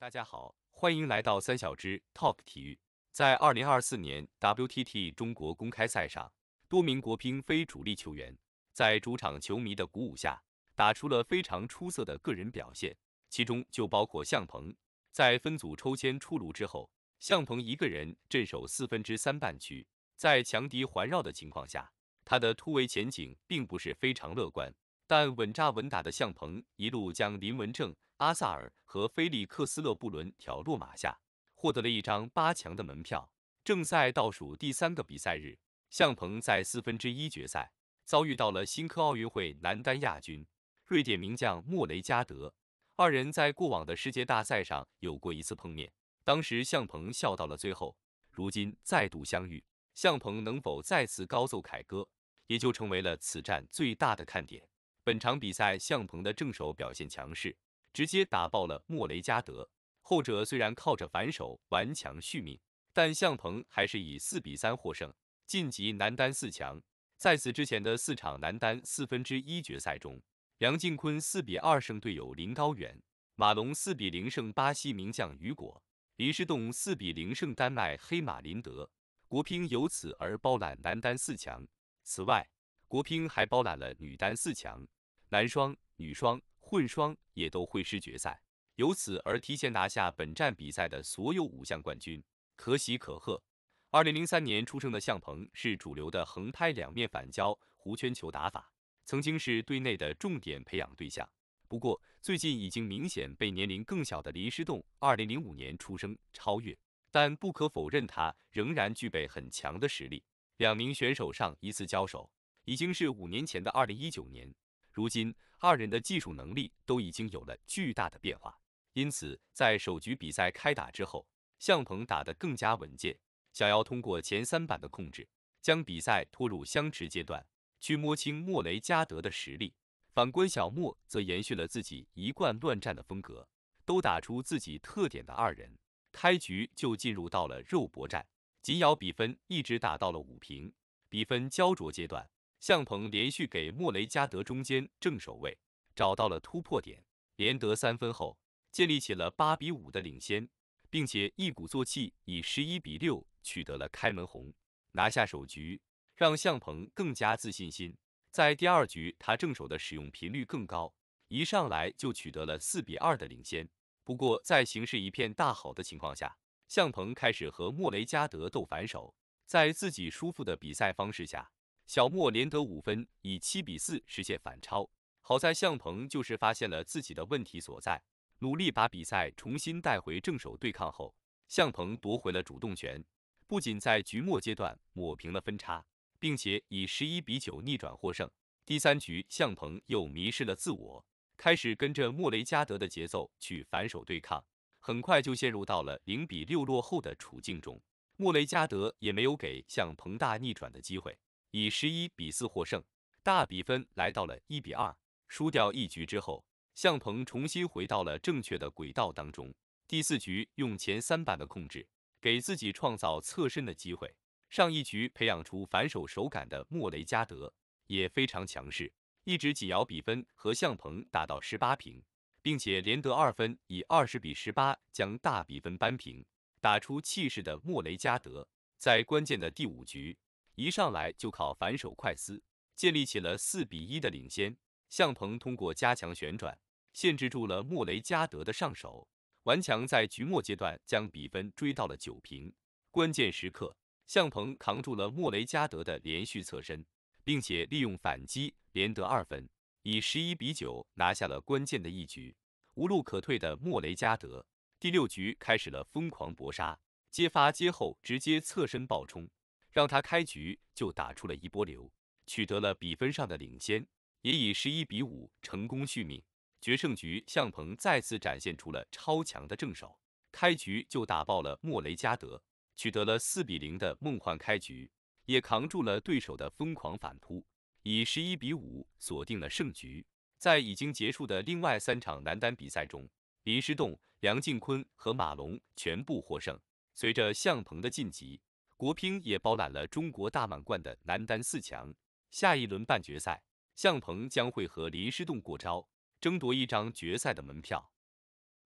大家好，欢迎来到三小只 Talk 体育。在二零二四年 WTT 中国公开赛上，多名国乒非主力球员在主场球迷的鼓舞下，打出了非常出色的个人表现，其中就包括向鹏。在分组抽签出炉之后，向鹏一个人镇守四分之三半区，在强敌环绕的情况下，他的突围前景并不是非常乐观。但稳扎稳打的向鹏一路将林文正、阿萨尔和菲利克斯勒布伦挑落马下，获得了一张八强的门票。正赛倒数第三个比赛日，向鹏在四分之一决赛遭遇到了新科奥运会男单亚军、瑞典名将莫雷加德。二人在过往的世界大赛上有过一次碰面，当时向鹏笑到了最后。如今再度相遇，向鹏能否再次高奏凯歌，也就成为了此战最大的看点。本场比赛，向鹏的正手表现强势，直接打爆了莫雷加德。后者虽然靠着反手顽强续命，但向鹏还是以四比三获胜，晋级男单四强。在此之前的四场男单四分之一决赛中，梁靖昆四比二胜队友林高远，马龙四比零胜巴西名将雨果，林诗栋四比零胜丹麦黑马林德，国乒由此而包揽男单四强。此外，国乒还包揽了女单四强。男双、女双、混双也都会师决赛，由此而提前拿下本站比赛的所有五项冠军，可喜可贺。二零零三年出生的向鹏是主流的横拍两面反胶弧圈球打法，曾经是队内的重点培养对象。不过最近已经明显被年龄更小的林诗栋（二零零五年出生）超越，但不可否认他仍然具备很强的实力。两名选手上一次交手已经是五年前的二零一九年。如今，二人的技术能力都已经有了巨大的变化，因此在首局比赛开打之后，向鹏打得更加稳健，想要通过前三板的控制，将比赛拖入相持阶段，去摸清莫雷加德的实力。反观小莫，则延续了自己一贯乱战的风格，都打出自己特点的二人，开局就进入到了肉搏战，紧咬比分，一直打到了五平，比分焦灼阶段。向鹏连续给莫雷加德中间正手位找到了突破点，连得三分后建立起了八比五的领先，并且一鼓作气以十一比六取得了开门红，拿下首局，让向鹏更加自信心。在第二局，他正手的使用频率更高，一上来就取得了四比二的领先。不过，在形势一片大好的情况下，向鹏开始和莫雷加德斗反手，在自己舒服的比赛方式下。小莫连得五分，以七比四实现反超。好在向鹏就是发现了自己的问题所在，努力把比赛重新带回正手对抗后，向鹏夺回了主动权，不仅在局末阶段抹平了分差，并且以十一比九逆转获胜。第三局向鹏又迷失了自我，开始跟着莫雷加德的节奏去反手对抗，很快就陷入到了零比六落后的处境中。莫雷加德也没有给向鹏大逆转的机会。以十一比四获胜，大比分来到了一比二，输掉一局之后，向鹏重新回到了正确的轨道当中。第四局用前三板的控制，给自己创造侧身的机会。上一局培养出反手手感的莫雷加德也非常强势，一直紧咬比分和向鹏打到十八平，并且连得二分，以二十比十八将大比分扳平，打出气势的莫雷加德在关键的第五局。一上来就靠反手快撕，建立起了四比一的领先。向鹏通过加强旋转，限制住了莫雷加德的上手，顽强在局末阶段将比分追到了九平。关键时刻，向鹏扛住了莫雷加德的连续侧身，并且利用反击连得二分，以十一比九拿下了关键的一局。无路可退的莫雷加德，第六局开始了疯狂搏杀，接发接后直接侧身爆冲。让他开局就打出了一波流，取得了比分上的领先，也以十一比五成功续命。决胜局，向鹏再次展现出了超强的正手，开局就打爆了莫雷加德，取得了四比零的梦幻开局，也扛住了对手的疯狂反扑，以十一比五锁定了胜局。在已经结束的另外三场男单比赛中，林诗栋、梁靖昆和马龙全部获胜。随着向鹏的晋级。国乒也包揽了中国大满贯的男单四强，下一轮半决赛，向鹏将会和林诗栋过招，争夺一张决赛的门票。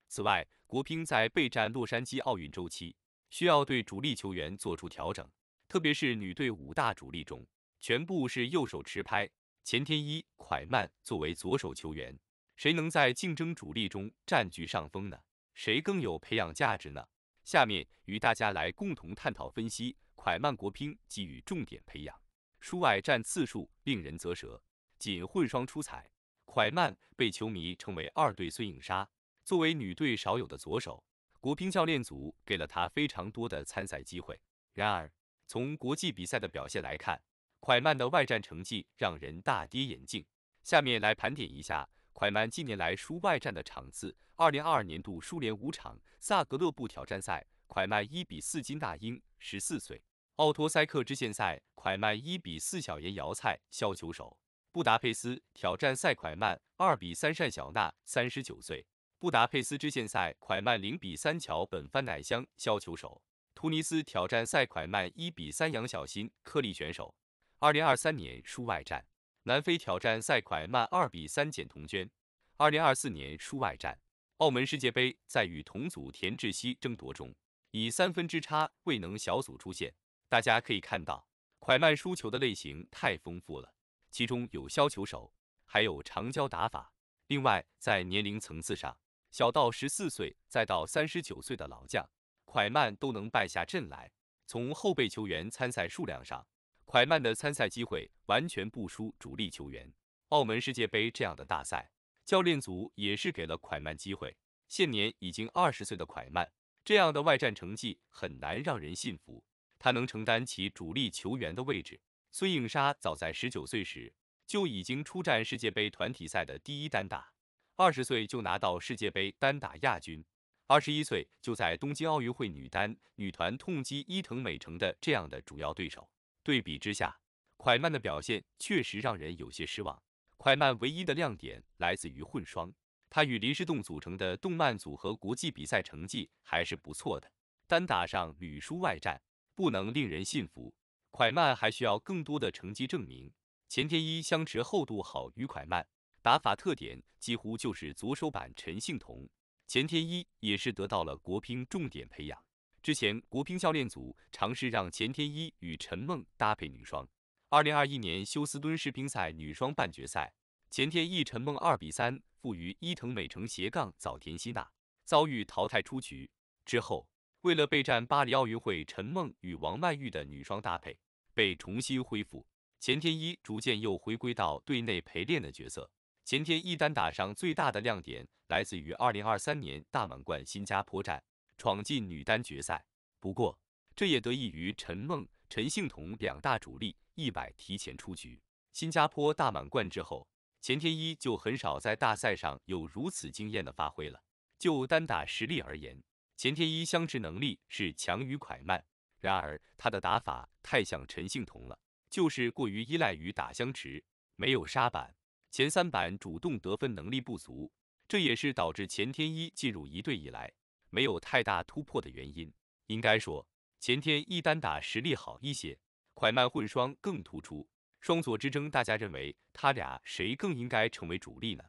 此外，国乒在备战洛杉矶奥运周期，需要对主力球员做出调整，特别是女队五大主力中，全部是右手持拍，钱天一、蒯曼作为左手球员，谁能在竞争主力中占据上风呢？谁更有培养价值呢？下面与大家来共同探讨分析。蒯曼国乒给予重点培养，输外战次数令人啧舌，仅混双出彩。蒯曼被球迷称为二队孙颖莎，作为女队少有的左手，国乒教练组给了她非常多的参赛机会。然而，从国际比赛的表现来看，蒯曼的外战成绩让人大跌眼镜。下面来盘点一下蒯曼近年来输外战的场次：二零二二年度输连五场萨格勒布挑战赛，蒯曼一比四金大英，十四岁。奥托塞克支线赛，蒯曼一比四小颜姚菜，削球手；布达佩斯挑战赛，蒯曼二比三单小娜，三十九岁；布达佩斯支线赛，蒯曼零比三乔本范乃香，削球手；突尼斯挑战赛，蒯曼一比三杨小欣，颗粒选手；二零二三年输外战；南非挑战赛，蒯曼二比三简同娟；二零二四年输外战；澳门世界杯在与同组田志希争夺中，以三分之差未能小组出线。大家可以看到，蒯曼输球的类型太丰富了，其中有削球手，还有长焦打法。另外，在年龄层次上，小到十四岁，再到三十九岁的老将，蒯曼都能败下阵来。从后备球员参赛数量上，蒯曼的参赛机会完全不输主力球员。澳门世界杯这样的大赛，教练组也是给了蒯曼机会。现年已经二十岁的蒯曼，这样的外战成绩很难让人信服。他能承担起主力球员的位置。孙颖莎早在十九岁时就已经出战世界杯团体赛的第一单打，二十岁就拿到世界杯单打亚军，二十一岁就在东京奥运会女单、女团痛击伊藤美诚的这样的主要对手。对比之下，蒯曼的表现确实让人有些失望。蒯曼唯一的亮点来自于混双，她与林诗栋组成的动漫组合国际比赛成绩还是不错的，单打上屡输外战。不能令人信服，蒯曼还需要更多的成绩证明。钱天一相持厚度好于蒯曼，打法特点几乎就是左手板陈幸同。钱天一也是得到了国乒重点培养，之前国乒教练组尝试让钱天一与陈梦搭配女双。二零二一年休斯敦世乒赛女双半决赛，钱天一陈梦二比三负于伊藤美诚斜杠早田希娜，遭遇淘汰出局之后。为了备战巴黎奥运会，陈梦与王曼玉的女双搭配被重新恢复。钱天一逐渐又回归到队内陪练的角色。钱天一单打上最大的亮点来自于2023年大满贯新加坡站闯进女单决赛，不过这也得益于陈梦、陈幸同两大主力一百提前出局。新加坡大满贯之后，钱天一就很少在大赛上有如此惊艳的发挥了。就单打实力而言，钱天一相持能力是强于蒯曼，然而他的打法太像陈幸同了，就是过于依赖于打相持，没有杀板，前三板主动得分能力不足，这也是导致钱天一进入一队以来没有太大突破的原因。应该说，钱天一单打实力好一些，蒯曼混双更突出。双左之争，大家认为他俩谁更应该成为主力呢？